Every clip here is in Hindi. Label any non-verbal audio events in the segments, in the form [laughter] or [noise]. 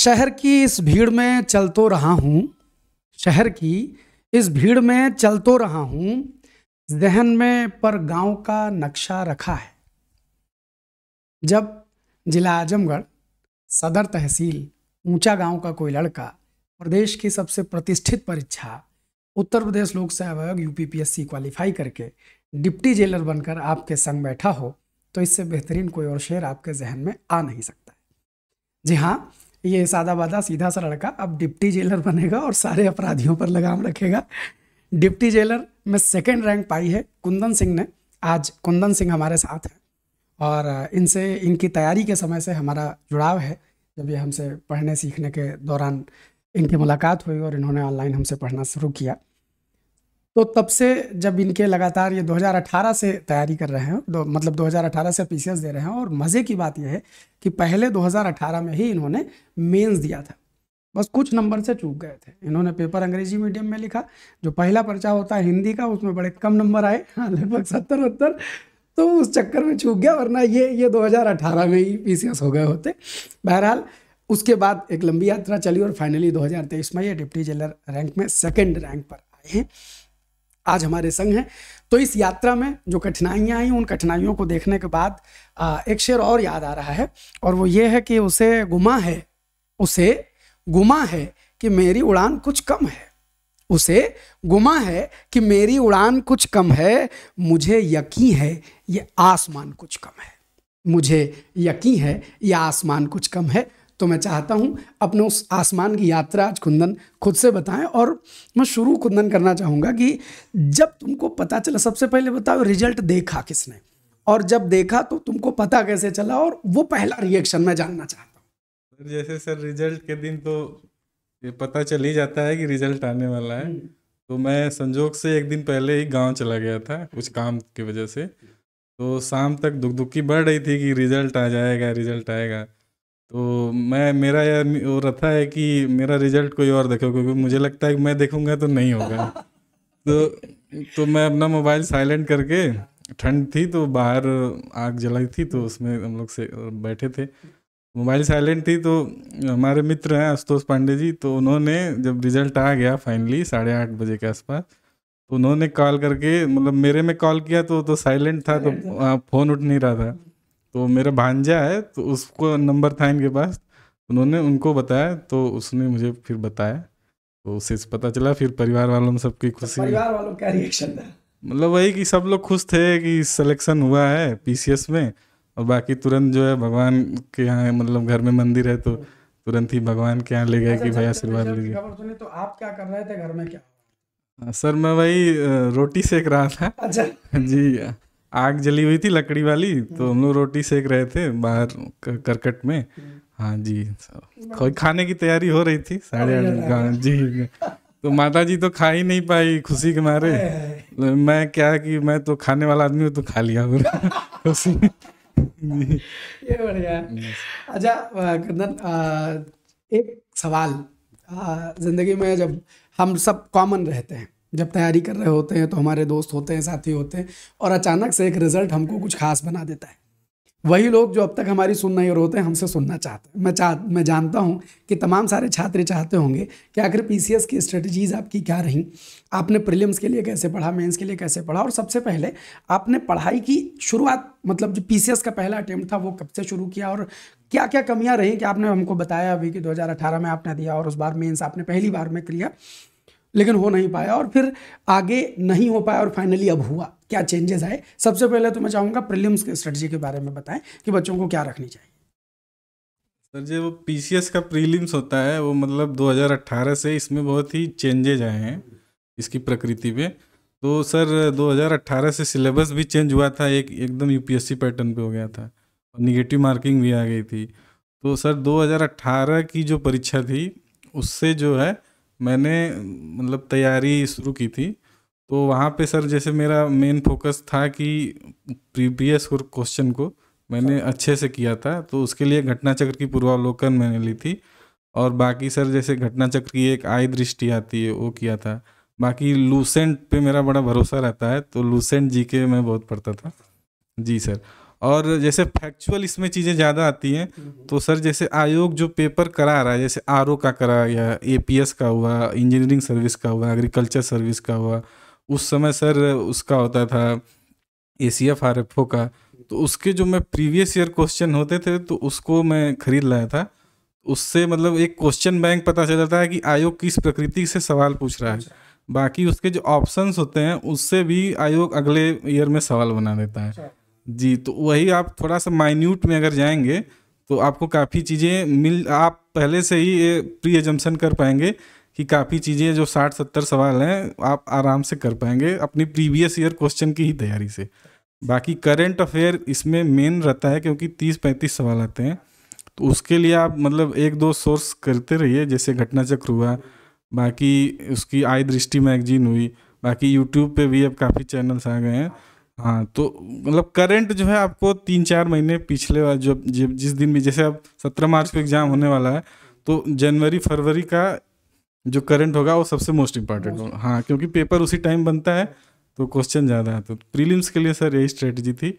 शहर की इस भीड़ में चल तो रहा हूँ शहर की इस भीड़ में चल तो रहा हूँ जहन में पर गांव का नक्शा रखा है जब जिला आजमगढ़ सदर तहसील ऊंचा गांव का कोई लड़का प्रदेश की सबसे प्रतिष्ठित परीक्षा उत्तर प्रदेश लोक सेवा आयोग सी क्वालिफाई करके डिप्टी जेलर बनकर आपके संग बैठा हो तो इससे बेहतरीन कोई और शेर आपके जहन में आ नहीं सकता जी हाँ ये सादा बादा सीधा सा लड़का अब डिप्टी जेलर बनेगा और सारे अपराधियों पर लगाम रखेगा डिप्टी जेलर में सेकेंड रैंक पाई है कुंदन सिंह ने आज कुंदन सिंह हमारे साथ हैं और इनसे इनकी तैयारी के समय से हमारा जुड़ाव है जब ये हमसे पढ़ने सीखने के दौरान इनकी मुलाकात हुई और इन्होंने ऑनलाइन हमसे पढ़ना शुरू किया तो तब से जब इनके लगातार ये 2018 से तैयारी कर रहे हैं दो, मतलब 2018 से पी दे रहे हैं और मज़े की बात यह है कि पहले 2018 में ही इन्होंने मेंस दिया था बस कुछ नंबर से चूक गए थे इन्होंने पेपर अंग्रेजी मीडियम में लिखा जो पहला पर्चा होता है हिंदी का उसमें बड़े कम नंबर आए हाँ, लगभग सत्तर उत्तर तो उस चक्कर में चूक गया वरना ये ये 2018 में ही पी हो गए होते बहरहाल उसके बाद एक लंबी यात्रा चली और फाइनली 2023 में ये डिप्टी जेलर रैंक में सेकंड रैंक पर आए हैं आज हमारे संग हैं तो इस यात्रा में जो कठिनाइयाँ आई उन कठिनाइयों को देखने के बाद एक शेर और याद आ रहा है और वो ये है कि उसे गुमा है उसे गुमा है कि मेरी उड़ान कुछ कम है उसे गुमा है कि मेरी उड़ान कुछ कम है मुझे यकीन है ये आसमान कुछ कम है मुझे यकीन है ये आसमान कुछ कम है तो मैं चाहता हूँ अपने उस आसमान की यात्रा आज कुंदन खुद से बताएं और मैं शुरू कुंदन करना चाहूँगा कि जब तुमको पता चला सबसे पहले बताओ रिजल्ट देखा किसने और जब देखा तो तुमको पता कैसे चला और वो पहला रिएक्शन मैं जानना चाहता हूँ जैसे सर रिजल्ट के दिन तो ये पता चल ही जाता है कि रिजल्ट आने वाला है हम्म। तो मैं संजोग से एक दिन पहले ही गांव चला गया था कुछ काम की वजह से तो शाम तक दुख दुखी बढ़ रही थी कि रिजल्ट आ जाएगा रिजल्ट आएगा तो मैं मेरा यह वो रथा है कि मेरा रिजल्ट कोई और देखो क्योंकि मुझे लगता है कि मैं देखूंगा तो नहीं होगा [laughs] तो तो मैं अपना मोबाइल साइलेंट करके ठंड थी तो बाहर आग जलाई थी तो उसमें हम लोग से बैठे थे मोबाइल साइलेंट थी तो हमारे मित्र हैं आशुतोष पांडे जी तो उन्होंने जब रिजल्ट आ गया फाइनली साढ़े आठ बजे के आसपास तो उन्होंने कॉल करके मतलब मेरे में कॉल किया तो तो साइलेंट था तो फ़ोन उठ नहीं रहा था तो मेरा भांजा है तो उसको नंबर था इनके पास उन्होंने उनको बताया तो उसने मुझे फिर बताया तो उससे पता चला फिर परिवार वालों में सबकी खुशी परिवार वालों का रिएक्शन था मतलब वही कि सब लोग खुश थे कि सिलेक्शन हुआ है पीसीएस में और बाकी तुरंत जो है भगवान के यहाँ मतलब घर में मंदिर है तो तुरंत ही भगवान के यहाँ ले गए अच्छा, कि भाई आशीर्वाद लीजिए तो आप क्या कर रहे थे घर में क्या हाँ, सर मैं वही रोटी सेक रहा था अच्छा जी आग जली हुई थी लकड़ी वाली तो हम लोग रोटी सेक रहे थे बाहर करकट में हाँ जी तो कोई खाने की तैयारी हो रही थी साढ़े आठ हाँ जी तो माता जी तो खा ही नहीं पाई खुशी के मारे मैं क्या कि मैं तो खाने वाला आदमी हूँ तो खा लिया [laughs] खुशी ये बढ़िया अच्छा कंदन एक सवाल ज़िंदगी में जब हम सब कॉमन रहते हैं जब तैयारी कर रहे होते हैं तो हमारे दोस्त होते हैं साथी होते हैं और अचानक से एक रिजल्ट हमको कुछ खास बना देता है वही लोग जो अब तक हमारी सुन नहीं रहे होते हैं हमसे सुनना चाहते हैं मैं चाह मैं जानता हूँ कि तमाम सारे छात्र चाहते होंगे कि आखिर पी की स्ट्रेटजीज़ आपकी क्या रहीं आपने प्रीलिम्स के लिए कैसे पढ़ा मेंस के लिए कैसे पढ़ा और सबसे पहले आपने पढ़ाई की शुरुआत मतलब जो पी का पहला अटैम्प्ट था वो कब से शुरू किया और क्या क्या कमियाँ रहीं कि आपने हमको बताया अभी कि दो में आपने दिया और उस बार मेन्स आपने पहली बार में किया लेकिन हो नहीं पाया और फिर आगे नहीं हो पाया और फाइनली अब हुआ क्या चेंजेस आए सबसे पहले तो मैं चाहूँगा प्रिलिम्स के स्ट्रेटजी के बारे में बताएं कि बच्चों को क्या रखनी चाहिए सर जी वो पी का प्रीलिम्स होता है वो मतलब 2018 से इसमें बहुत ही चेंजेज आए हैं इसकी प्रकृति पे तो सर 2018 से सिलेबस भी चेंज हुआ था एक एकदम यूपीएससी पैटर्न पे हो गया था और निगेटिव मार्किंग भी आ गई थी तो सर 2018 की जो परीक्षा थी उससे जो है मैंने मतलब तैयारी शुरू की थी तो वहाँ पे सर जैसे मेरा मेन फोकस था कि प्रीवियस क्वेश्चन को मैंने हाँ। अच्छे से किया था तो उसके लिए घटना चक्र की पूर्वावलोकन मैंने ली थी और बाकी सर जैसे घटना चक्र की एक आय दृष्टि आती है वो किया था बाकी लूसेंट पे मेरा बड़ा भरोसा रहता है तो लूसेंट जी के मैं बहुत पढ़ता था जी सर और जैसे फैक्चुअल इसमें चीज़ें ज़्यादा आती हैं तो सर जैसे आयोग जो पेपर करा रहा है जैसे आर का करा या ए का हुआ इंजीनियरिंग सर्विस का हुआ एग्रीकल्चर सर्विस का हुआ उस समय सर उसका होता था A C F R F O का तो उसके जो मैं प्रीवियस ईयर क्वेश्चन होते थे तो उसको मैं खरीद लाया था उससे मतलब एक क्वेश्चन बैंक पता चल जाता है कि आयोग किस प्रकृति से सवाल पूछ रहा है अच्छा। बाकी उसके जो ऑप्शंस होते हैं उससे भी आयोग अगले ईयर में सवाल बना देता है अच्छा। जी तो वही आप थोड़ा सा माइन्यूट में अगर जाएंगे तो आपको काफ़ी चीज़ें मिल आप पहले से ही प्री एजम्सन कर पाएंगे कि काफ़ी चीज़ें जो साठ सत्तर सवाल हैं आप आराम से कर पाएंगे अपनी प्रीवियस ईयर क्वेश्चन की ही तैयारी से बाकी करेंट अफेयर इसमें मेन रहता है क्योंकि तीस पैंतीस सवाल आते हैं तो उसके लिए आप मतलब एक दो सोर्स करते रहिए जैसे घटना चक्र हुआ बाकी उसकी आय दृष्टि मैगजीन हुई बाकी यूट्यूब पे भी अब काफ़ी चैनल्स आ गए हैं हाँ तो मतलब करंट जो है आपको तीन चार महीने पिछले बार जब जिस दिन भी जैसे अब सत्रह मार्च को एग्जाम होने वाला है तो जनवरी फरवरी का जो करंट होगा वो सबसे मोस्ट इम्पॉर्टेंट होगा हाँ क्योंकि पेपर उसी टाइम बनता है तो क्वेश्चन ज़्यादा है तो प्रीलिम्स के लिए सर यही स्ट्रेटजी थी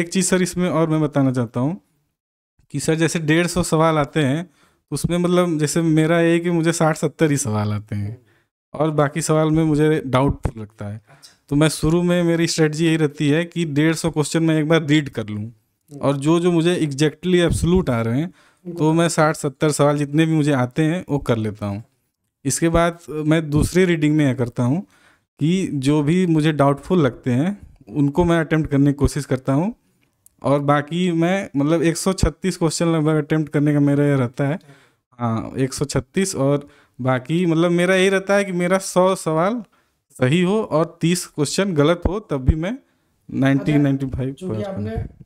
एक चीज़ सर इसमें और मैं बताना चाहता हूँ कि सर जैसे डेढ़ सौ सवाल आते हैं तो उसमें मतलब जैसे मेरा ये कि मुझे साठ सत्तर ही सवाल आते हैं और बाकी सवाल में मुझे डाउटफुल लगता है अच्छा। तो मैं शुरू में मेरी स्ट्रेटजी यही रहती है कि डेढ़ सौ क्वेश्चन मैं एक बार रीड कर लूँ और जो जो मुझे एग्जैक्टली एब्सोलूट आ रहे हैं तो मैं साठ सत्तर सवाल जितने भी मुझे आते हैं वो कर लेता हूँ इसके बाद मैं दूसरी रीडिंग में यह करता हूँ कि जो भी मुझे डाउटफुल लगते हैं उनको मैं अटैम्प्ट करने की कोशिश करता हूँ और बाकी मैं मतलब 136 क्वेश्चन लगभग अटैम्प्ट करने का मेरा यह रहता है हाँ छत्तीस और बाकी मतलब मेरा यही रहता है कि मेरा सौ सवाल सही हो और तीस क्वेश्चन गलत हो तब भी मैं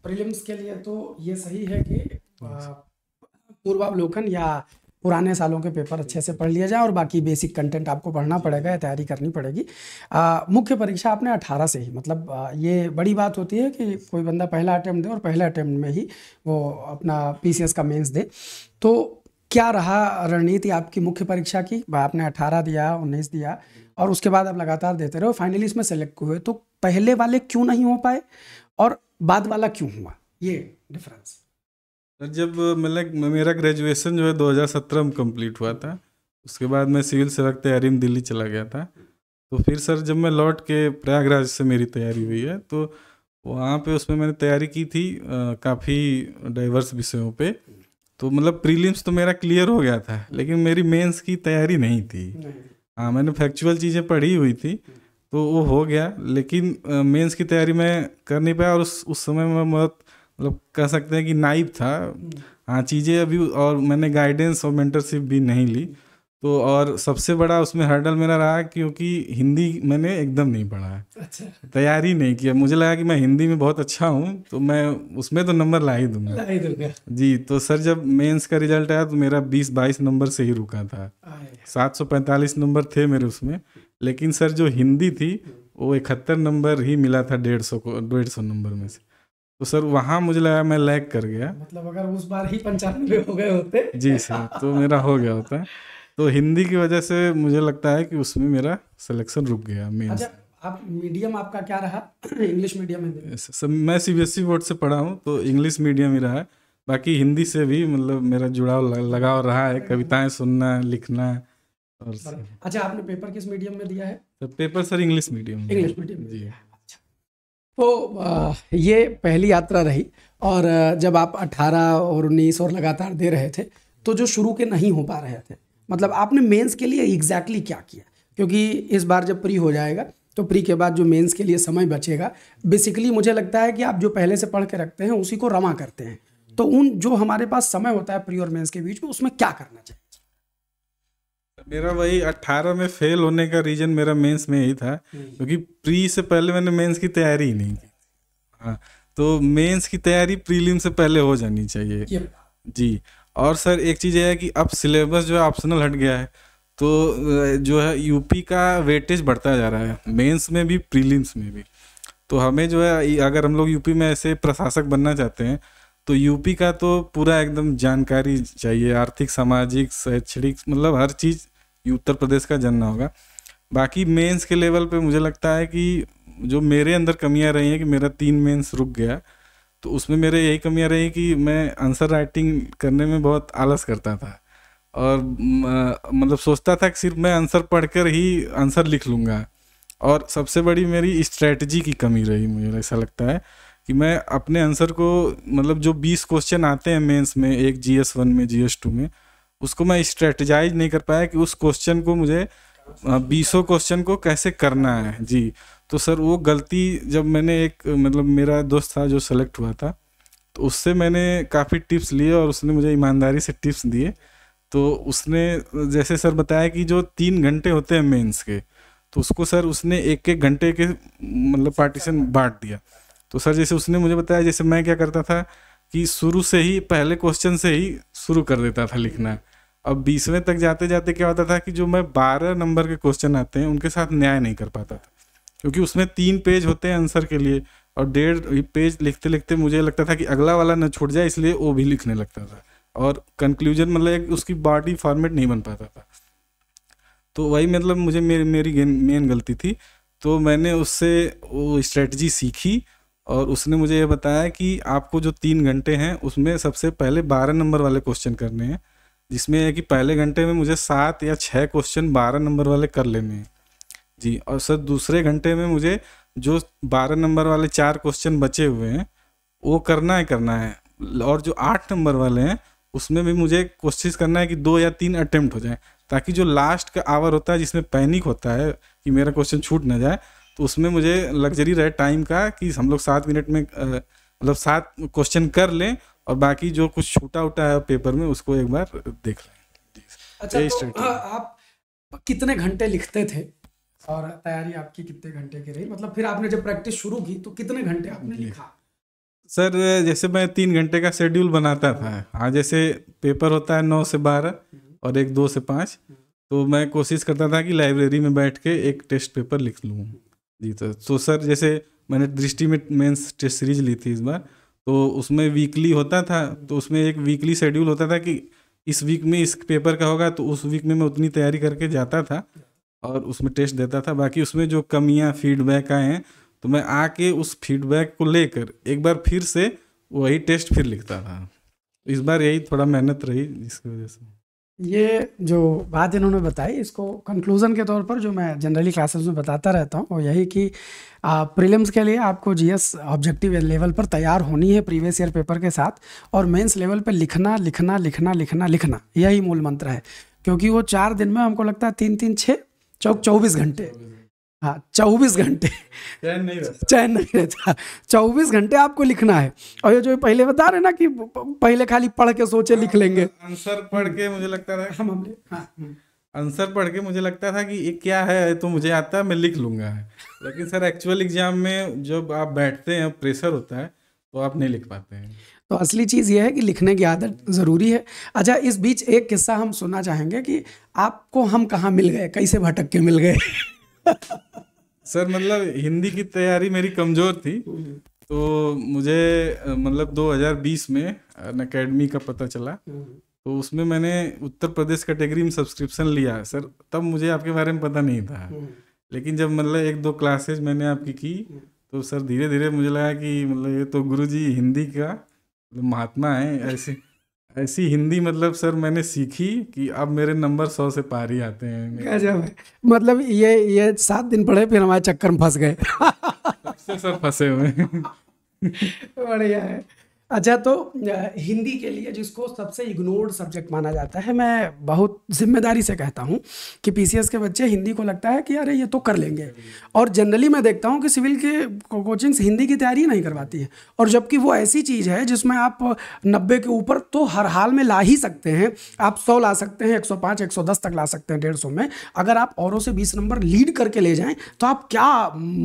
प्रीलिम्स के लिए तो ये सही है कि पूर्वावलोकन या पुराने सालों के पेपर अच्छे से पढ़ लिया जाए और बाकी बेसिक कंटेंट आपको पढ़ना पड़ेगा या तैयारी करनी पड़ेगी मुख्य परीक्षा आपने 18 से ही मतलब आ, ये बड़ी बात होती है कि कोई बंदा पहला अटैम्प्ट दे और पहले अटैम्प्ट में ही वो अपना पीसीएस का मेंस दे तो क्या रहा रणनीति आपकी मुख्य परीक्षा की आपने अठारह दिया उन्नीस दिया और उसके बाद आप लगातार देते रहे फाइनली इसमें सेलेक्ट हुए तो पहले वाले क्यों नहीं हो पाए और बाद वाला क्यों हुआ ये डिफरेंस सर जब मतलब मेरा ग्रेजुएशन जो है 2017 में कंप्लीट हुआ था उसके बाद मैं सिविल सेवक तैयारी में दिल्ली चला गया था तो फिर सर जब मैं लौट के प्रयागराज से मेरी तैयारी हुई है तो वहाँ पे उसमें मैंने तैयारी की थी काफ़ी डाइवर्स विषयों पे तो मतलब प्रीलिम्स तो मेरा क्लियर हो गया था लेकिन मेरी मेंस की तैयारी नहीं थी नहीं। हाँ मैंने फैक्चुअल चीज़ें पढ़ी हुई थी तो वो हो गया लेकिन मेंस की तैयारी मैं कर नहीं पाया और उस उस समय में बहुत मतलब कह सकते हैं कि नाइब था हम्म। हाँ चीज़ें अभी और मैंने गाइडेंस और मेंटरशिप भी नहीं ली तो और सबसे बड़ा उसमें हर्डल मेरा रहा क्योंकि हिंदी मैंने एकदम नहीं पढ़ा है अच्छा तैयारी नहीं किया मुझे लगा कि मैं हिंदी में बहुत अच्छा हूँ तो मैं उसमें तो नंबर ला ही दूंगा ला ही दूंगा जी तो सर जब मेंस का रिजल्ट आया तो मेरा बीस बाईस नंबर से ही रुका था सात सौ पैंतालीस नंबर थे मेरे उसमें लेकिन सर जो हिंदी थी वो इकहत्तर नंबर ही मिला था डेढ़ सौ को डेढ़ सौ नंबर में से तो सर वहाँ मुझे लगा मैं लैग कर गया मतलब अगर उस बार ही पंचानवे हो गए होते जी सर तो मेरा हो गया होता है तो हिंदी की वजह से मुझे लगता है कि उसमें मेरा सिलेक्शन रुक गया मेन अच्छा, आप मीडियम आपका क्या रहा इंग्लिश मीडियम में सर मैं सीबीएसई बोर्ड e से पढ़ा हूँ तो इंग्लिश मीडियम ही रहा है बाकी हिंदी से भी मतलब मेरा जुड़ाव लगाव रहा है कविताएं सुनना लिखना और अच्छा आपने पेपर किस मीडियम में दिया है तो paper sir English medium English medium जी अच्छा तो ये पहली यात्रा रही और जब आप 18 और 19 और लगातार दे रहे थे तो जो शुरू के नहीं हो पा रहे थे मतलब आपने मेंस के लिए एग्जैक्टली क्या किया क्योंकि इस बार जब प्री हो जाएगा तो प्री के बाद जो मेंस के लिए समय बचेगा बेसिकली मुझे लगता है कि आप जो पहले से पढ़ के रखते हैं उसी को रमा करते हैं तो उन जो हमारे पास समय होता है प्री और मेंस के बीच में उसमें क्या करना चाहिए मेरा वही अट्ठारह में फेल होने का रीजन मेरा मेंस में ही था हम्म। क्योंकि प्री से पहले मैंने मेंस की तैयारी ही नहीं की हाँ, तो मेंस की तैयारी प्रीलिम से पहले हो जानी चाहिए जी और सर एक चीज़ है कि अब सिलेबस जो है ऑप्शनल हट गया है तो जो है यूपी का वेटेज बढ़ता जा रहा है मेंस में भी प्रीलिम्स में भी तो हमें जो है अगर हम लोग यूपी में ऐसे प्रशासक बनना चाहते हैं तो यूपी का तो पूरा एकदम जानकारी चाहिए आर्थिक सामाजिक शैक्षणिक मतलब हर चीज़ उत्तर प्रदेश का जानना होगा बाकी मेंस के लेवल पे मुझे लगता है कि जो मेरे अंदर कमियां रही हैं कि मेरा तीन मेंस रुक गया तो उसमें मेरे यही कमियाँ रही कि मैं आंसर राइटिंग करने में बहुत आलस करता था और मतलब सोचता था कि सिर्फ मैं आंसर पढ़कर ही आंसर लिख लूँगा और सबसे बड़ी मेरी स्ट्रेटजी की कमी रही मुझे ऐसा लगता है कि मैं अपने आंसर को मतलब जो बीस क्वेश्चन आते हैं मेंस में एक जी एस वन में जी एस टू में उसको मैं स्ट्रेटजाइज नहीं कर पाया कि उस क्वेश्चन को मुझे बीसों क्वेश्चन को कैसे करना है जी तो सर वो गलती जब मैंने एक मतलब मेरा दोस्त था जो सेलेक्ट हुआ था तो उससे मैंने काफ़ी टिप्स लिए और उसने मुझे ईमानदारी से टिप्स दिए तो उसने जैसे सर बताया कि जो तीन घंटे होते हैं मेंस के तो उसको सर उसने एक एक घंटे के मतलब पार्टीशन बांट दिया तो सर जैसे उसने मुझे बताया जैसे मैं क्या करता था कि शुरू से ही पहले क्वेश्चन से ही शुरू कर देता था लिखना अब बीसवें तक जाते जाते क्या होता था कि जो मैं बारह नंबर के क्वेश्चन आते हैं उनके साथ न्याय नहीं कर पाता था क्योंकि उसमें तीन पेज होते हैं आंसर के लिए और डेढ़ पेज लिखते लिखते मुझे लगता था कि अगला वाला ना छूट जाए इसलिए वो भी लिखने लगता था और कंक्लूजन मतलब उसकी बॉडी फॉर्मेट नहीं बन पाता था तो वही मतलब मुझे मेरी मेरी मेन गलती थी तो मैंने उससे वो स्ट्रेटजी सीखी और उसने मुझे ये बताया कि आपको जो तीन घंटे हैं उसमें सबसे पहले बारह नंबर वाले क्वेश्चन करने हैं जिसमें है कि पहले घंटे में मुझे सात या छः क्वेश्चन बारह नंबर वाले कर लेने हैं जी और सर दूसरे घंटे में मुझे जो बारह नंबर वाले चार क्वेश्चन बचे हुए हैं वो करना है करना है और जो आठ नंबर वाले हैं उसमें भी मुझे कोशिश करना है कि दो या तीन अटेम्प्ट हो जाए ताकि जो लास्ट का आवर होता है जिसमें पैनिक होता है कि मेरा क्वेश्चन छूट ना जाए तो उसमें मुझे लग्जरी रहे टाइम का कि हम लोग सात मिनट में मतलब सात क्वेश्चन कर लें और बाकी जो कुछ छूटा उटा है पेपर में उसको एक बार देख लें अच्छा तो, आप कितने घंटे लिखते थे और तैयारी आपकी कितने घंटे की रही मतलब फिर आपने जब प्रैक्टिस शुरू की तो कितने घंटे आपने लिखा सर जैसे मैं तीन घंटे का शेड्यूल बनाता था हाँ जैसे पेपर होता है नौ से बारह और एक दो से पाँच तो मैं कोशिश करता था कि लाइब्रेरी में बैठ के एक टेस्ट पेपर लिख लूँ जी तो तो सर जैसे मैंने दृष्टि में मेंस टेस्ट सीरीज ली थी इस बार तो उसमें वीकली होता था तो उसमें एक वीकली शेड्यूल होता था कि इस वीक में इस पेपर का होगा तो उस वीक में मैं उतनी तैयारी करके जाता था और उसमें टेस्ट देता था बाकी उसमें जो कमियाँ फीडबैक आए हैं तो मैं आके उस फीडबैक को लेकर एक बार फिर से वही टेस्ट फिर लिखता था इस बार यही थोड़ा मेहनत रही इसकी वजह से ये जो बात इन्होंने बताई इसको कंक्लूज़न के तौर पर जो मैं जनरली क्लासेस में बताता रहता हूँ वो यही कि प्रीलिम्स के लिए आपको जीएस ऑब्जेक्टिव लेवल पर तैयार होनी है प्रीवियस ईयर पेपर के साथ और मेंस लेवल पर लिखना लिखना लिखना लिखना लिखना यही मूल मंत्र है क्योंकि वो चार दिन में हमको लगता है तीन तीन छः चौक चौबीस घंटे हाँ चौबीस घंटे चैन नहीं रहता हाँ, चौबीस घंटे आपको लिखना है और ये जो पहले बता रहे ना कि पहले खाली पढ़ के सोचे लिख हाँ, लेंगे आंसर पढ़ के मुझे लगता था हम हमले हाँ। आंसर पढ़ के मुझे लगता था कि ये क्या है तो मुझे आता है मैं लिख लूंगा लेकिन सर एक्चुअल एग्जाम में जब आप बैठते हैं प्रेशर होता है तो आप नहीं लिख पाते हैं तो असली चीज़ यह है कि लिखने की आदत ज़रूरी है अच्छा इस बीच एक किस्सा हम सुनना चाहेंगे कि आपको हम कहाँ मिल गए कैसे भटक के मिल गए सर मतलब हिंदी की तैयारी मेरी कमज़ोर थी तो मुझे मतलब 2020 में अन अकेडमी का पता चला तो उसमें मैंने उत्तर प्रदेश कैटेगरी में सब्सक्रिप्शन लिया सर तब मुझे आपके बारे में पता नहीं था लेकिन जब मतलब एक दो क्लासेज मैंने आपकी की तो सर धीरे धीरे मुझे लगा कि मतलब ये तो गुरुजी हिंदी का महात्मा है ऐसी ऐसी हिंदी मतलब सर मैंने सीखी कि अब मेरे नंबर सौ से पार ही आते हैं जब मतलब ये ये सात दिन पढ़े फिर हमारे चक्कर में फंस गए सर फंसे हुए [laughs] बढ़िया है अच्छा तो हिंदी के लिए जिसको सबसे इग्नोर्ड सब्जेक्ट माना जाता है मैं बहुत जिम्मेदारी से कहता हूँ कि पीसीएस के बच्चे हिंदी को लगता है कि अरे ये तो कर लेंगे और जनरली मैं देखता हूँ कि सिविल के कोचिंग्स हिंदी की तैयारी नहीं करवाती है और जबकि वो ऐसी चीज़ है जिसमें आप नब्बे के ऊपर तो हर हाल में ला ही सकते हैं आप सौ ला सकते हैं एक सौ पाँच एक सौ दस तक ला सकते हैं डेढ़ सौ में अगर आप औरों से बीस नंबर लीड करके ले जाएँ तो आप क्या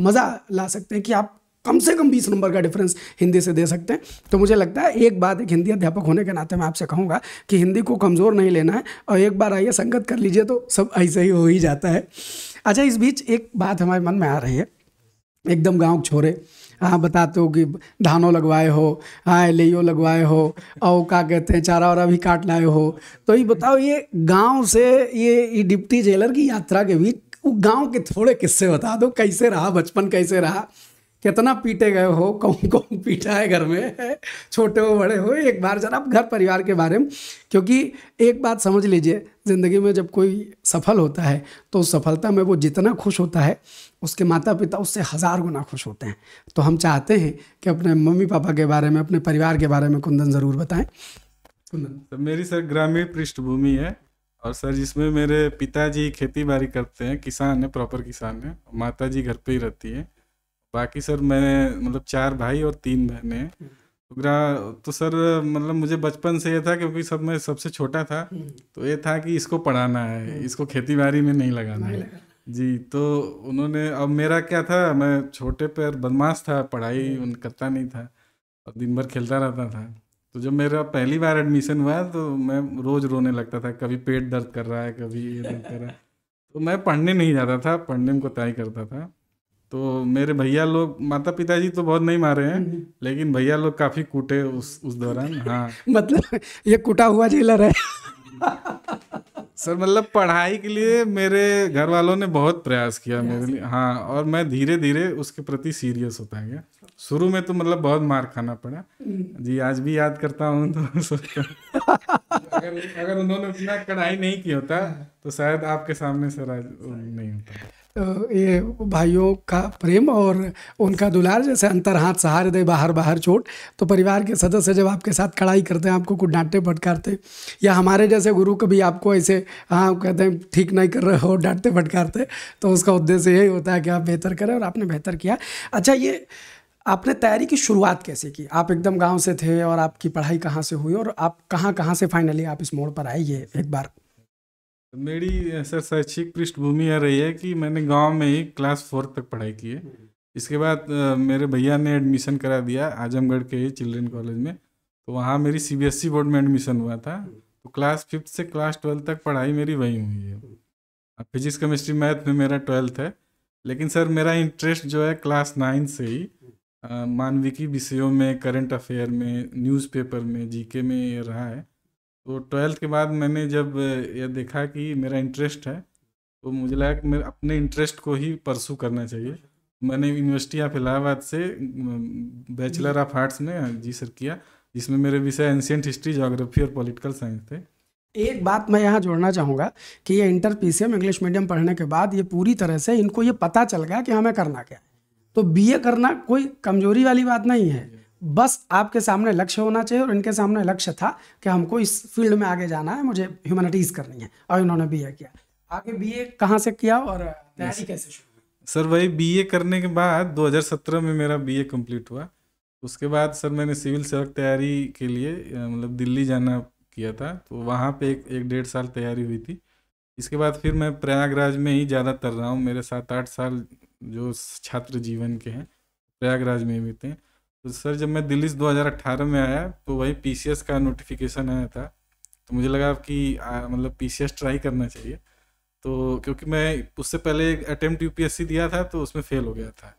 मज़ा ला सकते हैं कि आप कम से कम बीस नंबर का डिफरेंस हिंदी से दे सकते हैं तो मुझे लगता है एक बात एक हिंदी अध्यापक होने के नाते मैं आपसे कहूँगा कि हिंदी को कमज़ोर नहीं लेना है और एक बार आइए संगत कर लीजिए तो सब ऐसे ही हो ही जाता है अच्छा इस बीच एक बात हमारे मन में आ रही है एकदम गाँव छोड़े हाँ बताते हो कि धानो लगवाए हो हाँ लेयो लगवाए हो और क्या कहते हैं चारा वारा भी काट लाए हो तो ये बताओ ये गांव से ये डिप्टी जेलर की यात्रा के बीच गांव के थोड़े किस्से बता दो कैसे रहा बचपन कैसे रहा कितना पीटे गए हो कौन कौन पीटा है घर में छोटे हो बड़े हो एक बार जरा आप घर परिवार के बारे में क्योंकि एक बात समझ लीजिए ज़िंदगी में जब कोई सफल होता है तो उस सफलता में वो जितना खुश होता है उसके माता पिता उससे हज़ार गुना खुश होते हैं तो हम चाहते हैं कि अपने मम्मी पापा के बारे में अपने परिवार के बारे में कुंदन ज़रूर बताएं कुंदन तो मेरी सर ग्रामीण पृष्ठभूमि है और सर जिसमें मेरे पिताजी खेती बाड़ी करते हैं किसान है प्रॉपर किसान है माता जी घर पर ही रहती है बाकी सर मैंने मतलब चार भाई और तीन बहने तो सर मतलब मुझे बचपन से ये था क्योंकि सब मैं सबसे छोटा था तो ये था कि इसको पढ़ाना है इसको खेती बाड़ी में नहीं लगाना है जी तो उन्होंने अब मेरा क्या था मैं छोटे पर बदमाश था पढ़ाई उन करता नहीं था और दिन भर खेलता रहता था तो जब मेरा पहली बार एडमिशन हुआ तो मैं रोज़ रोने लगता था कभी पेट दर्द कर रहा है कभी ये दर्द कर रहा है तो मैं पढ़ने नहीं जाता था पढ़ने में कोताही करता था तो मेरे भैया लोग माता पिताजी तो बहुत नहीं मारे हैं हम्म। लेकिन भैया लोग काफी कूटे उस उस दौरान हाँ [laughs] मतलब ये कूटा हुआ जेलर है [laughs] सर मतलब पढ़ाई के लिए मेरे घर वालों ने बहुत प्रयास किया मेरे लिए हाँ और मैं धीरे धीरे उसके प्रति सीरियस होता गया शुरू में तो मतलब बहुत मार खाना पड़ा हम्म। जी आज भी याद करता हूँ तो [laughs] अगर अगर उन्होंने उतना कढ़ाई नहीं किया होता हाँ। तो शायद आपके सामने सर आज नहीं होता ये भाइयों का प्रेम और उनका दुलार जैसे अंतर हाथ सहार दे बाहर बाहर चोट तो परिवार के सदस्य जब आपके साथ कड़ाई करते हैं आपको कुछ डांटते फटकारते या हमारे जैसे गुरु कभी आपको ऐसे हाँ कहते हैं ठीक नहीं कर रहे हो डांटते फटकारते तो उसका उद्देश्य यही होता है कि आप बेहतर करें और आपने बेहतर किया अच्छा ये आपने तैयारी की शुरुआत कैसे की आप एकदम गांव से थे और आपकी पढ़ाई कहाँ से हुई और आप कहाँ कहाँ से फाइनली आप इस मोड़ पर आए ये एक बार मेरी सर शैक्षिक पृष्ठभूमि यह रही है कि मैंने गांव में ही क्लास फोर्थ तक पढ़ाई की है इसके बाद मेरे भैया ने एडमिशन करा दिया आजमगढ़ के ही चिल्ड्रेन कॉलेज में तो वहाँ मेरी सी बोर्ड e में एडमिशन हुआ था तो क्लास फिफ्थ से क्लास ट्वेल्थ तक पढ़ाई मेरी वहीं हुई है अब फिजिक्स केमिस्ट्री मैथ में मेरा ट्वेल्थ है लेकिन सर मेरा इंटरेस्ट जो है क्लास नाइन से ही मानविकी विषयों में करंट अफेयर में न्यूज़पेपर में जीके में ये रहा है तो ट्वेल्थ के बाद मैंने जब ये देखा कि मेरा इंटरेस्ट है तो मुझे लगा कि मेरे अपने इंटरेस्ट को ही परसू करना चाहिए मैंने यूनिवर्सिटी ऑफ इलाहाबाद से बैचलर ऑफ आर्ट्स में हाँ जी सर किया जिसमें मेरे विषय एंशियंट हिस्ट्री जोग्राफी और पॉलिटिकल साइंस थे एक बात मैं यहाँ जोड़ना चाहूँगा कि ये इंटर एम इंग्लिश मीडियम पढ़ने के बाद ये पूरी तरह से इनको ये पता चल गया कि हमें हाँ, करना क्या है तो बीए करना कोई कमजोरी वाली बात नहीं है बस आपके सामने लक्ष्य होना चाहिए और इनके सामने लक्ष्य था कि हमको इस फील्ड में आगे जाना है मुझे ह्यूमैनिटीज़ करनी है और इन्होंने बी किया आगे बी ए कहाँ से किया और तैयारी कैसे शुरू सर वही ए करने के बाद 2017 में मेरा ए कम्प्लीट हुआ उसके बाद सर मैंने सिविल सेवक तैयारी के लिए मतलब दिल्ली जाना किया था तो वहाँ पे एक एक डेढ़ साल तैयारी हुई थी इसके बाद फिर मैं प्रयागराज में ही ज़्यादा तर रहा हूँ मेरे सात आठ साल जो छात्र जीवन के हैं प्रयागराज में बीते हैं तो सर जब मैं दिल्ली से दो में आया तो वही पी का नोटिफिकेशन आया था तो मुझे लगा कि मतलब पी ट्राई करना चाहिए तो क्योंकि मैं उससे पहले एक अटैम्प्ट यू दिया था तो उसमें फेल हो गया था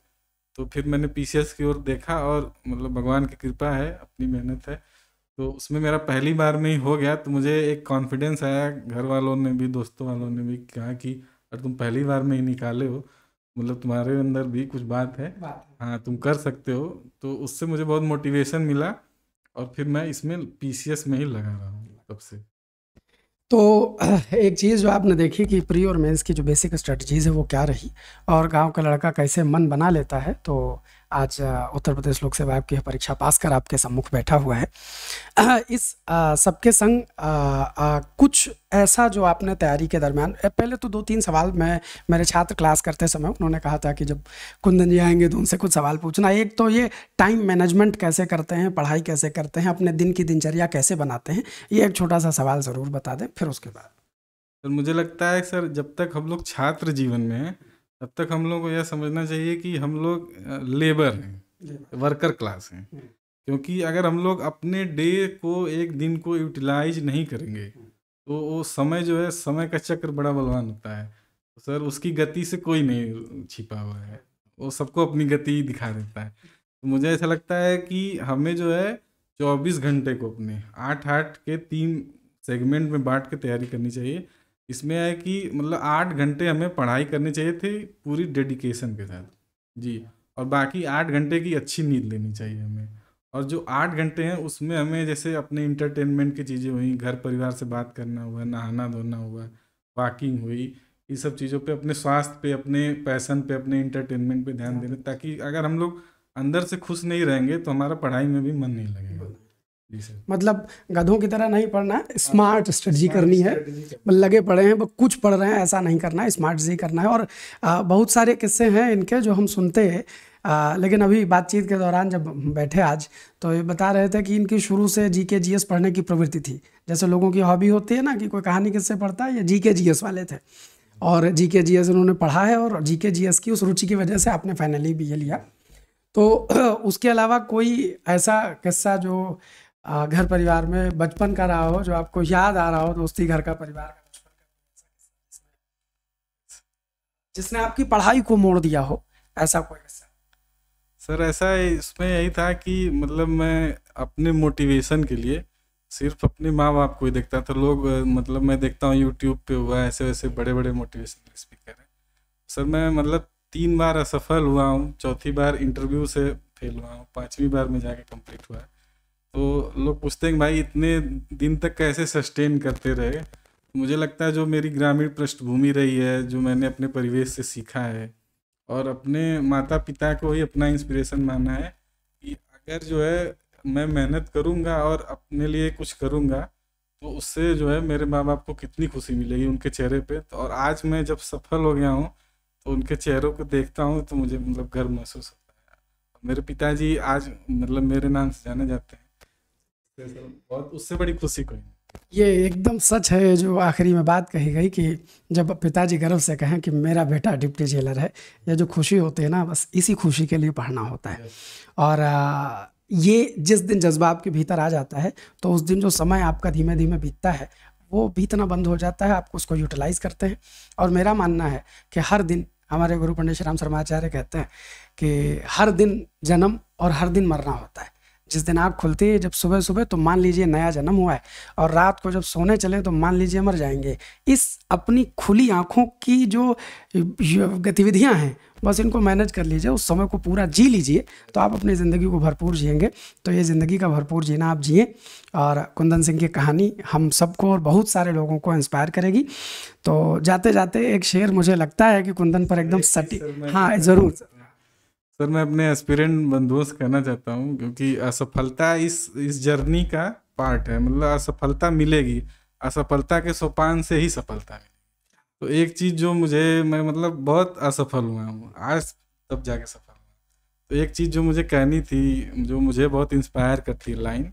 तो फिर मैंने पी की ओर देखा और मतलब भगवान की कृपा है अपनी मेहनत है तो उसमें मेरा पहली बार में ही हो गया तो मुझे एक कॉन्फिडेंस आया घर वालों ने भी दोस्तों वालों ने भी कहा कि अगर तुम पहली बार में ही निकाले हो मतलब तुम्हारे अंदर भी कुछ बात है हाँ तुम कर सकते हो तो उससे मुझे बहुत मोटिवेशन मिला और फिर मैं इसमें पीसीएस में ही लगा रहा हूँ तब से तो [clears throat] एक चीज़ जो आपने देखी कि प्री और मेंस की जो बेसिक स्ट्रेटजीज़ है वो क्या रही और गांव का लड़का कैसे मन बना लेता है तो आज उत्तर प्रदेश लोक सेवा आयोग की परीक्षा पास कर आपके सम्मुख बैठा हुआ है इस सबके संग आ, आ, कुछ ऐसा जो आपने तैयारी के दरमियान पहले तो दो तीन सवाल मैं मेरे छात्र क्लास करते समय उन्होंने कहा था कि जब कुंदन जी आएंगे तो उनसे कुछ सवाल पूछना एक तो ये टाइम मैनेजमेंट कैसे करते हैं पढ़ाई कैसे करते हैं अपने दिन की दिनचर्या कैसे बनाते हैं ये एक छोटा सा सवाल ज़रूर बता दें फिर उसके बाद सर मुझे लगता है सर जब तक हम लोग छात्र जीवन में हैं तब तक हम लोगों को यह समझना चाहिए कि हम लोग लेबर हैं वर्कर क्लास हैं हम्म। क्योंकि अगर हम लोग अपने डे को एक दिन को यूटिलाइज नहीं करेंगे हम्म। तो वो समय जो है समय का चक्र बड़ा बलवान होता है तो सर उसकी गति से कोई नहीं छिपा हुआ है वो सबको अपनी गति दिखा देता है तो मुझे ऐसा लगता है कि हमें जो है चौबीस घंटे को अपने आठ आठ के तीन सेगमेंट में बांट के तैयारी करनी चाहिए इसमें है कि मतलब आठ घंटे हमें पढ़ाई करनी चाहिए थी पूरी डेडिकेशन के साथ जी और बाकी आठ घंटे की अच्छी नींद लेनी चाहिए हमें और जो आठ घंटे हैं उसमें हमें जैसे अपने इंटरटेनमेंट की चीज़ें हुई घर परिवार से बात करना हुआ नहाना धोना हुआ वॉकिंग हुई ये सब चीज़ों पे अपने स्वास्थ्य पे अपने पैसन पे अपने इंटरटेनमेंट पे ध्यान देना ताकि अगर हम लोग अंदर से खुश नहीं रहेंगे तो हमारा पढ़ाई में भी मन नहीं लगेगा मतलब गधों की तरह नहीं पढ़ना स्मार्ट स्ट्रेटजी करनी है मतलब लगे पड़े हैं कुछ पढ़ रहे हैं ऐसा नहीं करना है स्मार्ट जी करना है और बहुत सारे किस्से हैं इनके जो हम सुनते हैं आ, लेकिन अभी बातचीत के दौरान जब बैठे आज तो ये बता रहे थे कि इनकी शुरू से जी के जी एस पढ़ने की प्रवृत्ति थी जैसे लोगों की हॉबी होती है ना कि कोई कहानी किससे पढ़ता है ये जी के जी एस वाले थे और जी के जी एस उन्होंने पढ़ा है और जी के जी एस की उस रुचि की वजह से आपने फाइनली भी ये लिया तो [clears throat] उसके अलावा कोई ऐसा किस्सा जो घर परिवार में बचपन का रहा हो जो आपको याद आ रहा हो दोस्ती घर का परिवार का जिसने आपकी पढ़ाई को मोड़ दिया हो ऐसा कोई सर ऐसा इसमें यही था कि मतलब मैं अपने मोटिवेशन के लिए सिर्फ अपने माँ बाप को ही देखता था लोग मतलब मैं देखता हूँ यूट्यूब पे हुआ ऐसे वैसे बड़े बड़े मोटिवेशन स्पीकर हैं सर मैं मतलब तीन बार असफल हुआ हूँ चौथी बार इंटरव्यू से फेल हुआ हूँ पाँचवीं बार में जाके कंप्लीट हुआ है तो लोग पूछते हैं भाई इतने दिन तक कैसे सस्टेन करते रहे मुझे लगता है जो मेरी ग्रामीण पृष्ठभूमि रही है जो मैंने अपने परिवेश से सीखा है और अपने माता पिता को ही अपना इंस्पिरेशन माना है कि अगर जो है मैं मेहनत करूँगा और अपने लिए कुछ करूँगा तो उससे जो है मेरे माँ बाप को कितनी खुशी मिलेगी उनके चेहरे पे तो और आज मैं जब सफल हो गया हूँ तो उनके चेहरों को देखता हूँ तो मुझे मतलब गर्व महसूस होता है मेरे पिताजी आज मतलब मेरे नाम से जाने जाते हैं बहुत उससे बड़ी खुशी कोई ये एकदम सच है जो आखिरी में बात कही गई कि जब पिताजी गर्व से कहें कि मेरा बेटा डिप्टी जेलर है ये जो खुशी होती है ना बस इसी खुशी के लिए पढ़ना होता है और ये जिस दिन जज्बा आपके भीतर आ जाता है तो उस दिन जो समय आपका धीमे धीमे बीतता है वो बीतना बंद हो जाता है आपको उसको यूटिलाइज़ करते हैं और मेरा मानना है कि हर दिन हमारे गुरु पंडित श्री राम शर्माचार्य कहते हैं कि हर दिन जन्म और हर दिन मरना होता है जिस दिन आप खुलती है जब सुबह सुबह तो मान लीजिए नया जन्म हुआ है और रात को जब सोने चले तो मान लीजिए मर जाएंगे इस अपनी खुली आँखों की जो गतिविधियाँ हैं बस इनको मैनेज कर लीजिए उस समय को पूरा जी लीजिए तो आप अपनी ज़िंदगी को भरपूर जिएंगे तो ये ज़िंदगी का भरपूर जीना आप जिए और कुंदन सिंह की कहानी हम सबको और बहुत सारे लोगों को इंस्पायर करेगी तो जाते जाते एक शेर मुझे लगता है कि कुंदन पर एकदम सटी हाँ ज़रूर सर मैं अपने एस्पिरेंट बंधुओं से कहना चाहता हूँ क्योंकि असफलता इस इस जर्नी का पार्ट है मतलब असफलता मिलेगी असफलता के सोपान से ही सफलता मिलेगी तो एक चीज़ जो मुझे मैं मतलब बहुत असफल हुआ हूँ आज तब जाके सफल हुआ तो एक चीज़ जो मुझे कहनी थी जो मुझे बहुत इंस्पायर करती है लाइन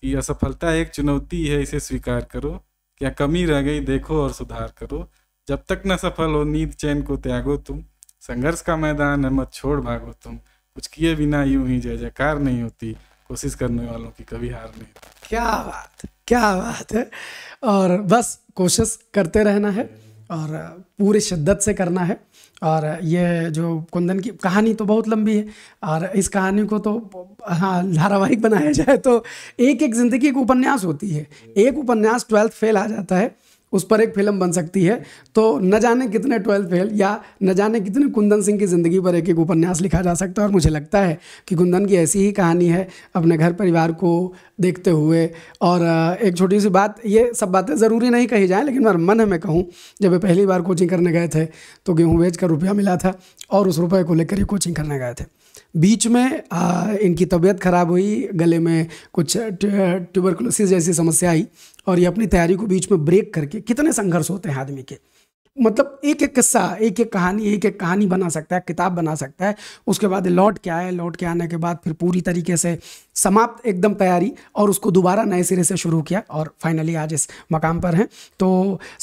कि असफलता एक चुनौती है इसे स्वीकार करो क्या कमी रह गई देखो और सुधार करो जब तक न सफल हो नींद चैन को त्यागो तुम संघर्ष का मैदान है मत छोड़ भागो तुम कुछ किए बिना यूं ही जय जयकार नहीं होती कोशिश करने वालों की कभी हार नहीं क्या बात क्या बात है और बस कोशिश करते रहना है और पूरी शिद्दत से करना है और ये जो कुंदन की कहानी तो बहुत लंबी है और इस कहानी को तो हाँ धारावाहिक बनाया जाए तो एक एक ज़िंदगी एक उपन्यास होती है एक उपन्यास ट्वेल्थ फेल आ जाता है उस पर एक फिल्म बन सकती है तो न जाने कितने ट्वेल्थ फेल या न जाने कितने कुंदन सिंह की ज़िंदगी पर एक एक उपन्यास लिखा जा सकता है और मुझे लगता है कि कुंदन की ऐसी ही कहानी है अपने घर परिवार को देखते हुए और एक छोटी सी बात ये सब बातें ज़रूरी नहीं कही जाएँ लेकिन मेरा मन है मैं कहूँ जब मैं पहली बार कोचिंग करने गए थे तो गेहूँ बेच कर रुपया मिला था और उस रुपये को लेकर ही कोचिंग करने गए थे बीच में आ, इनकी तबीयत ख़राब हुई गले में कुछ ट्यूबरकुलोसिस जैसी समस्या आई और ये अपनी तैयारी को बीच में ब्रेक करके कितने संघर्ष होते हैं आदमी के मतलब एक एक किस्सा एक एक कहानी एक एक कहानी बना सकता है किताब बना सकता है उसके बाद लौट के आए लौट के आने के बाद फिर पूरी तरीके से समाप्त एकदम तैयारी और उसको दोबारा नए सिरे से शुरू किया और फाइनली आज इस मकाम पर हैं तो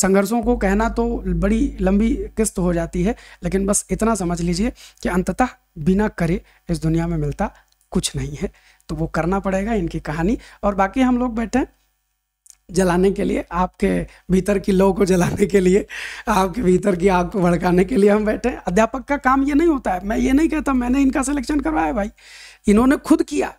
संघर्षों को कहना तो बड़ी लंबी किस्त हो जाती है लेकिन बस इतना समझ लीजिए कि अंततः बिना करे इस दुनिया में मिलता कुछ नहीं है तो वो करना पड़ेगा इनकी कहानी और बाकी हम लोग बैठे हैं जलाने के लिए आपके भीतर की लौ को जलाने के लिए आपके भीतर की आग को भड़काने के लिए हम बैठे हैं अध्यापक का काम ये नहीं होता है मैं ये नहीं कहता मैंने इनका सिलेक्शन करवाया भाई इन्होंने खुद किया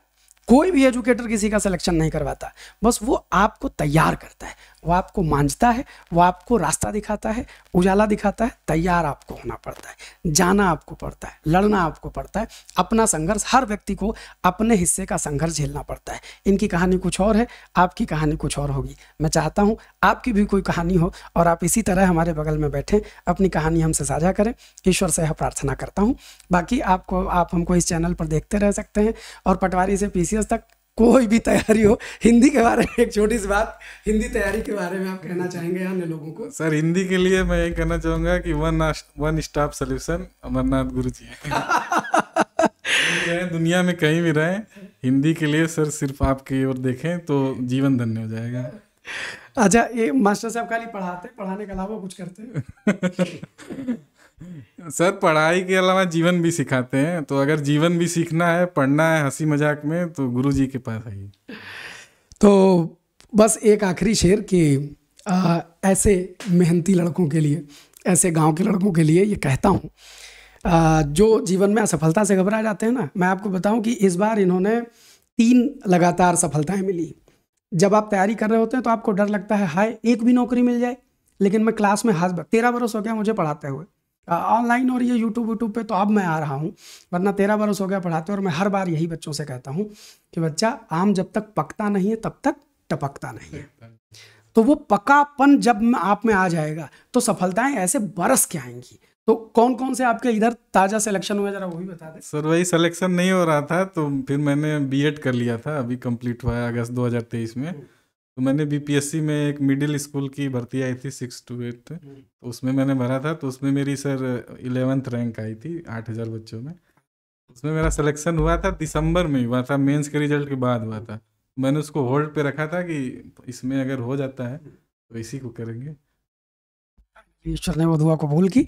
कोई भी एजुकेटर किसी का सिलेक्शन नहीं करवाता बस वो आपको तैयार करता है वो आपको मांझता है वो आपको रास्ता दिखाता है उजाला दिखाता है तैयार आपको होना पड़ता है जाना आपको पड़ता है लड़ना आपको पड़ता है अपना संघर्ष हर व्यक्ति को अपने हिस्से का संघर्ष झेलना पड़ता है इनकी कहानी कुछ और है आपकी कहानी कुछ और होगी मैं चाहता हूँ आपकी भी कोई कहानी हो और आप इसी तरह हमारे बगल में बैठें अपनी कहानी हमसे साझा करें ईश्वर से यह प्रार्थना करता हूँ बाकी आपको आप हमको इस चैनल पर देखते रह सकते हैं और पटवारी से पी तक कोई भी तैयारी हो हिंदी के बारे में एक छोटी सी बात हिंदी तैयारी के बारे में आप कहना चाहेंगे अन्य लोगों को सर हिंदी के लिए मैं ये कहना चाहूँगा कि one one stop solution Amarnath Guru ji [laughs] दुनिया में कहीं भी रहें हिंदी के लिए सर सिर्फ आपकी ओर देखें तो जीवन धन्य हो जाएगा अच्छा ये मास्टर साहब खाली पढ़ाते पढ़ाने के अलावा कुछ करते हैं [laughs] सर पढ़ाई के अलावा जीवन भी सिखाते हैं तो अगर जीवन भी सीखना है पढ़ना है हंसी मजाक में तो गुरु जी के पास आइए तो बस एक आखिरी शेर कि ऐसे मेहनती लड़कों के लिए ऐसे गांव के लड़कों के लिए ये कहता हूँ जो जीवन में असफलता से घबरा जाते हैं ना मैं आपको बताऊं कि इस बार इन्होंने तीन लगातार सफलताएं मिली जब आप तैयारी कर रहे होते हैं तो आपको डर लगता है हाय एक भी नौकरी मिल जाए लेकिन मैं क्लास में हाथ तेरह बरस हो गया मुझे पढ़ाते हुए ऑनलाइन और ये यूट्यूब यूट्यूब पे तो अब मैं आ रहा हूँ वरना तेरह बरस हो गया पढ़ाते और मैं हर बार यही बच्चों से कहता हूँ कि बच्चा आम जब तक पकता नहीं है तब तक टपकता नहीं है तो वो पकापन जब आप में आ जाएगा तो सफलताएं ऐसे बरस के आएंगी तो कौन कौन से आपके इधर ताजा सिलेक्शन हुआ जरा वो भी बता दें सर वही सिलेक्शन नहीं हो रहा था तो फिर मैंने बी कर लिया था अभी कंप्लीट हुआ है अगस्त दो में तो मैंने बीपीएससी में एक मिडिल स्कूल की भर्ती आई थी सिक्स टू एट तो उसमें मैंने भरा था तो उसमें मेरी सर इलेवेंथ रैंक आई थी आठ हज़ार बच्चों में उसमें मेरा सिलेक्शन हुआ था दिसंबर में हुआ था मेंस के रिजल्ट के बाद हुआ था मैंने उसको होल्ड पे रखा था कि इसमें अगर हो जाता है तो इसी को करेंगे ईश्वर ने वो दुआ कबूल की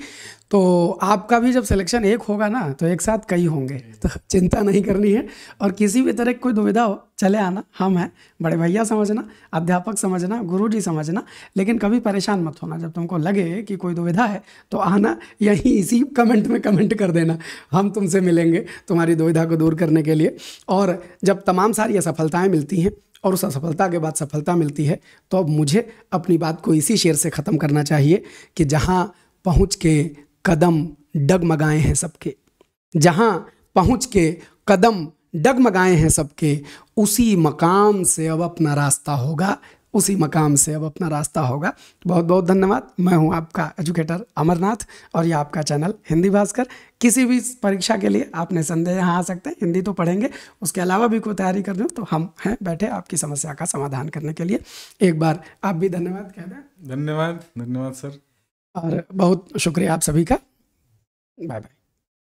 तो आपका भी जब सिलेक्शन एक होगा ना तो एक साथ कई होंगे तो चिंता नहीं करनी है और किसी भी तरह की कोई दुविधा हो चले आना हम हैं बड़े भैया समझना अध्यापक समझना गुरु जी समझना लेकिन कभी परेशान मत होना जब तुमको लगे कि कोई दुविधा है तो आना यहीं इसी कमेंट में कमेंट कर देना हम तुमसे मिलेंगे तुम्हारी दुविधा को दूर करने के लिए और जब तमाम सारी असफलताएँ मिलती हैं और उस असफलता के बाद सफलता मिलती है तो अब मुझे अपनी बात को इसी शेर से ख़त्म करना चाहिए कि जहाँ पहुँच के कदम डगमगाए हैं सबके जहाँ पहुँच के कदम डगमगाए हैं सबके उसी मकाम से अब अपना रास्ता होगा उसी मकाम से अब अपना रास्ता होगा बहुत बहुत धन्यवाद मैं हूँ आपका एजुकेटर अमरनाथ और यह आपका चैनल हिंदी भास्कर किसी भी परीक्षा के लिए आपने संदेह यहाँ आ सकते हैं हिंदी तो पढ़ेंगे उसके अलावा भी कोई तैयारी कर दूँ तो हम हैं बैठे आपकी समस्या का समाधान करने के लिए एक बार आप भी धन्यवाद कह दें धन्यवाद धन्यवाद सर और बहुत शुक्रिया आप सभी का बाय बाय